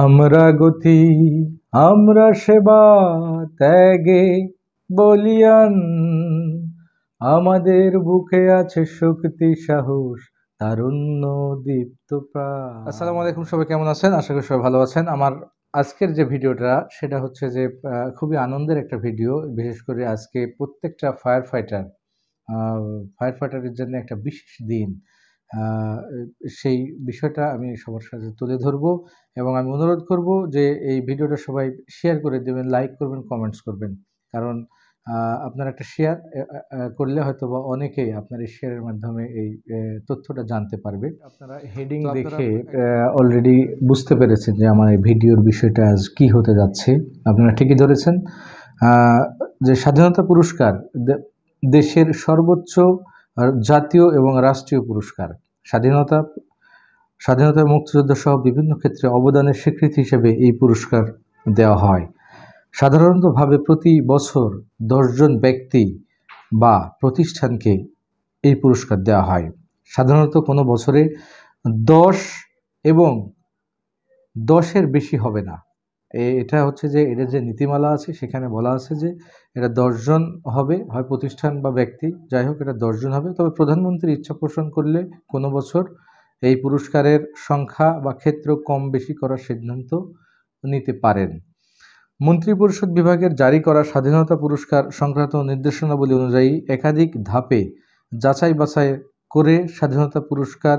আমরা গতি আমরা সেবা ত্যাগে বলিয়ান আমাদের বুকে আছে শক্তি সাহস তারুণ্য দীপ্ত আসসালামু আলাইকুম সবাই কেমন আছেন আশা করি সবাই ভালো আছেন আমার আজকের যে ভিডিওটা সেটা হচ্ছে যে খুবই আনন্দের একটা ভিডিও বিশেষ করে আজকে প্রত্যেকটা ফায়ার ফাইটার ফায়ার ফাইটারের জন্য একটা বিশেষ দিন সেই বিষয়টা আমি সবার সাথে তুলে ধরব এবং আমি অনুরোধ করব যে এই ভিডিওটা সবাই শেয়ার করে দেবেন লাইক করবেন কমেন্টস করবেন কারণ আপনার একটা শেয়ার করলে হয়তো বা অনেকেই আপনার এই শেয়ারের মাধ্যমে এই তথ্যটা জানতে পারবে আপনারা হেডিং দেখে অলরেডি বুঝতে পেরেছেন যে আমার এই ভিডিওর বিষয়টা আজ কী হতে যাচ্ছে আপনারা ঠিকই ধরেছেন যে স্বাধীনতা পুরস্কার দেশের সর্বোচ্চ জাতীয় এবং রাষ্ট্রীয় পুরস্কার স্বাধীনতা স্বাধীনতা মুক্তিযুদ্ধ সহ বিভিন্ন ক্ষেত্রে অবদানের স্বীকৃতি হিসেবে এই পুরস্কার দেওয়া হয় সাধারণতভাবে প্রতি বছর দশজন ব্যক্তি বা প্রতিষ্ঠানকে এই পুরস্কার দেওয়া হয় সাধারণত কোনো বছরে দশ এবং দশের বেশি হবে না এটা হচ্ছে যে এদের যে নীতিমালা আছে সেখানে বলা আছে যে এটা দশজন হবে হয় প্রতিষ্ঠান বা ব্যক্তি যাই হোক এটা দশজন হবে তবে প্রধানমন্ত্রী ইচ্ছা পোষণ করলে কোনো বছর এই পুরস্কারের সংখ্যা বা ক্ষেত্র কম বেশি করার সিদ্ধান্ত নিতে পারেন মন্ত্রিপরিষদ বিভাগের জারি করা স্বাধীনতা পুরস্কার সংক্রান্ত নির্দেশনাবলী অনুযায়ী একাধিক ধাপে যাচাই বাছাই করে স্বাধীনতা পুরস্কার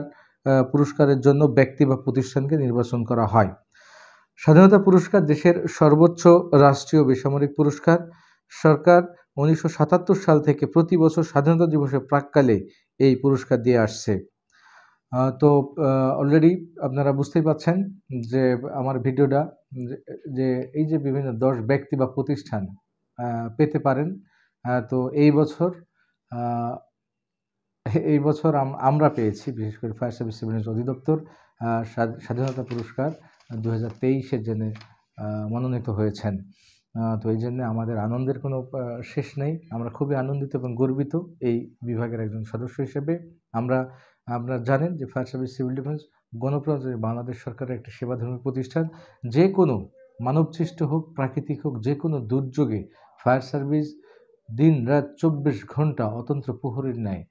পুরস্কারের জন্য ব্যক্তি বা প্রতিষ্ঠানকে নির্বাচন করা হয় স্বাধীনতা পুরস্কার দেশের সর্বোচ্চ রাষ্ট্রীয় বেসামরিক পুরস্কার সরকার উনিশশো সাল থেকে প্রতি বছর স্বাধীনতা দিবসের প্রাককালে এই পুরস্কার দিয়ে আসছে তো অলরেডি আপনারা বুঝতেই পাচ্ছেন যে আমার ভিডিওটা যে এই যে বিভিন্ন দশ ব্যক্তি বা প্রতিষ্ঠান পেতে পারেন তো এই বছর এই বছর আমরা পেয়েছি বিশেষ করে ফায়ার সার্ভিস অধিদপ্তর স্বাধীনতা পুরস্কার দু হাজার জন্য মনোনীত হয়েছেন তো এই জন্য আমাদের আনন্দের কোনো শেষ নেই আমরা খুবই আনন্দিত এবং গর্বিত এই বিভাগের একজন সদস্য হিসেবে আমরা আপনারা জানেন যে ফায়ার সার্ভিস সিভিল ডিফেন্স গণপ্রজাতন্ত্রী বাংলাদেশ সরকারের একটি সেবাধর্মী প্রতিষ্ঠান যে কোনো মানবসৃষ্ট হোক প্রাকৃতিক হোক যে কোনো দুর্যোগে ফায়ার সার্ভিস দিন রাত চব্বিশ ঘন্টা অতন্ত্র প্রহরীর ন্যায়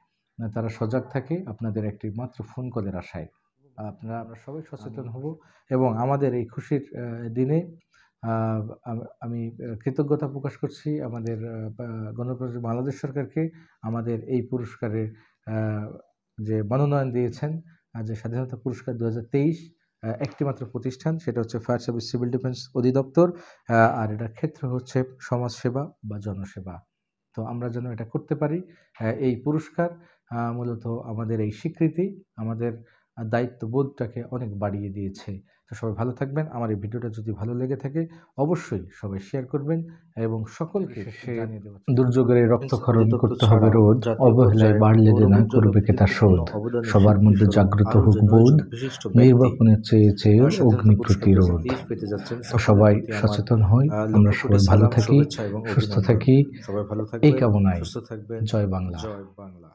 তারা সজাগ থাকে আপনাদের একটি মাত্র ফোন কলের আশায় আপনারা আমরা সবাই সচেতন হব এবং আমাদের এই খুশির দিনে আমি কৃতজ্ঞতা প্রকাশ করছি আমাদের গণপ্রজাতন্ত্রী বাংলাদেশ সরকারকে আমাদের এই পুরস্কারের যে মনোনয়ন দিয়েছেন যে স্বাধীনতা পুরস্কার দু তেইশ একটি মাত্র প্রতিষ্ঠান সেটা হচ্ছে ফায়ার সার্ভিস সিভিল ডিফেন্স অধিদপ্তর আর এটার ক্ষেত্র হচ্ছে সমাজসেবা বা জনসেবা তো আমরা যেন এটা করতে পারি এই পুরস্কার মূলত আমাদের এই স্বীকৃতি আমাদের দায়িত্ববোধটাকে অনেক বাড়িয়ে দিয়েছে তো সবাই ভালো থাকবেন আমার এই ভিডিওটা যদি ভালো লেগে থাকে অবশ্যই সবাই শেয়ার করবেন এবং সকলকে দুর্যোগের রক্তক্ষরণ করতে হবে রোদ অবহেলায় বাড়লে না করবে কে তার শোধ সবার মধ্যে জাগ্রত হোক বোধ নির্বাপনের চেয়ে চেয়ে অগ্নি প্রতিরোধ সবাই সচেতন হই আমরা সবাই ভালো থাকি সুস্থ থাকি এই কামনায় জয় বাংলা জয় বাংলা